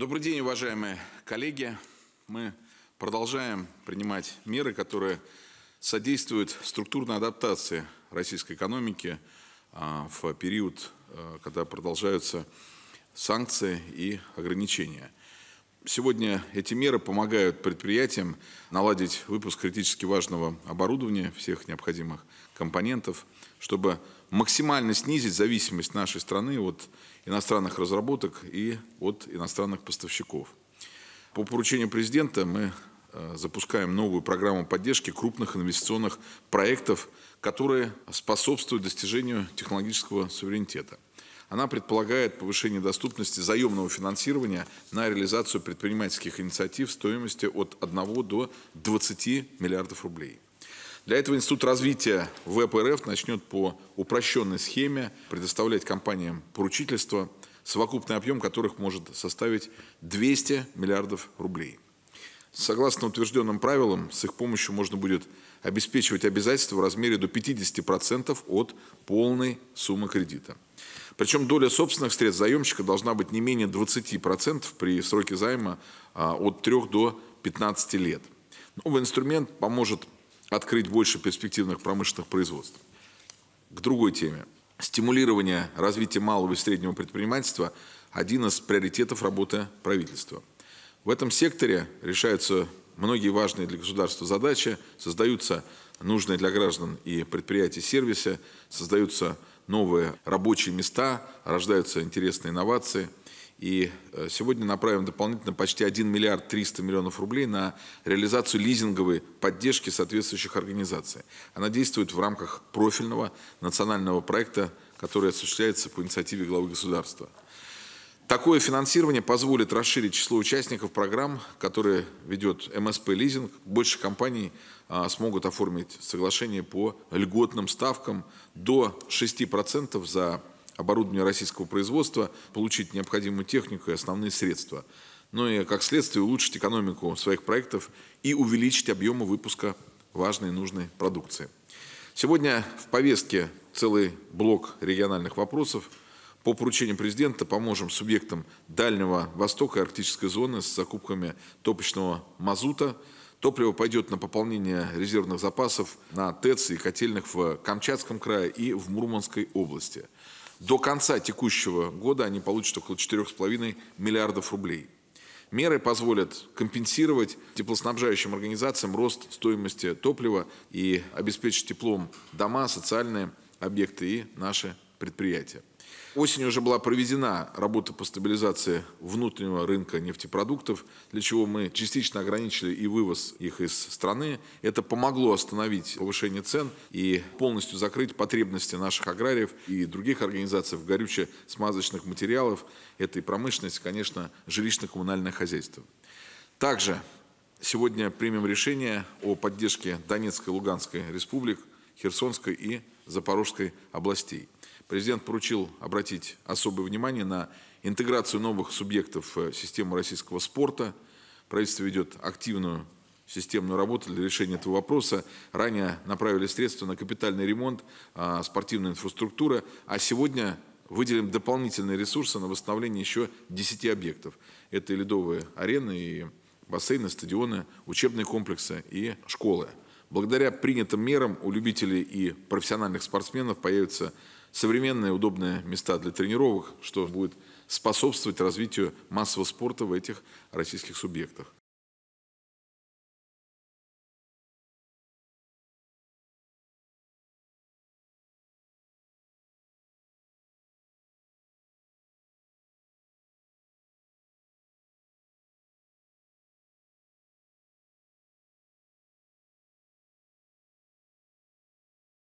Добрый день, уважаемые коллеги. Мы продолжаем принимать меры, которые содействуют структурной адаптации российской экономики а, в период, а, когда продолжаются санкции и ограничения – Сегодня эти меры помогают предприятиям наладить выпуск критически важного оборудования, всех необходимых компонентов, чтобы максимально снизить зависимость нашей страны от иностранных разработок и от иностранных поставщиков. По поручению президента мы э, запускаем новую программу поддержки крупных инвестиционных проектов, которые способствуют достижению технологического суверенитета – она предполагает повышение доступности заемного финансирования на реализацию предпринимательских инициатив стоимости от 1 до 20 миллиардов рублей. Для этого Институт развития ВПРФ начнет по упрощенной схеме предоставлять компаниям поручительство, совокупный объем которых может составить 200 миллиардов рублей – Согласно утвержденным правилам, с их помощью можно будет обеспечивать обязательства в размере до 50% от полной суммы кредита. Причем доля собственных средств заемщика должна быть не менее 20% при сроке займа а, от 3 до 15 лет. Новый инструмент поможет открыть больше перспективных промышленных производств. К другой теме. Стимулирование развития малого и среднего предпринимательства – один из приоритетов работы правительства – в этом секторе решаются многие важные для государства задачи, создаются нужные для граждан и предприятий сервисы, создаются новые рабочие места, рождаются интересные инновации. И э, сегодня направим дополнительно почти 1 миллиард 300 миллионов рублей на реализацию лизинговой поддержки соответствующих организаций. Она действует в рамках профильного национального проекта, который осуществляется по инициативе главы государства. Такое финансирование позволит расширить число участников программ, которые ведет МСП «Лизинг». Больше компаний а, смогут оформить соглашение по льготным ставкам до 6% за оборудование российского производства, получить необходимую технику и основные средства. Ну и, как следствие, улучшить экономику своих проектов и увеличить объемы выпуска важной и нужной продукции. Сегодня в повестке целый блок региональных вопросов – по поручению президента поможем субъектам Дальнего Востока и Арктической зоны с закупками топочного мазута. Топливо пойдет на пополнение резервных запасов на ТЭЦ и котельных в Камчатском крае и в Мурманской области. До конца текущего года они получат около 4,5 миллиардов рублей. Меры позволят компенсировать теплоснабжающим организациям рост стоимости топлива и обеспечить теплом дома, социальные объекты и наши предприятия. Осенью уже была проведена работа по стабилизации внутреннего рынка нефтепродуктов, для чего мы частично ограничили и вывоз их из страны. Это помогло остановить повышение цен и полностью закрыть потребности наших аграриев и других организаций в горюче смазочных материалов, этой промышленности, конечно, жилищно-коммунальное хозяйство. Также сегодня примем решение о поддержке Донецкой и Луганской республик, Херсонской и Запорожской областей – Президент поручил обратить особое внимание на интеграцию новых субъектов э, системы российского спорта. Правительство ведет активную системную работу для решения этого вопроса. Ранее направили средства на капитальный ремонт а, спортивной инфраструктуры, а сегодня выделим дополнительные ресурсы на восстановление еще 10 объектов. Это и ледовые арены, и бассейны, стадионы, учебные комплексы и школы. Благодаря принятым мерам у любителей и профессиональных спортсменов появится современные удобные места для тренировок, что будет способствовать развитию массового спорта в этих российских субъектах.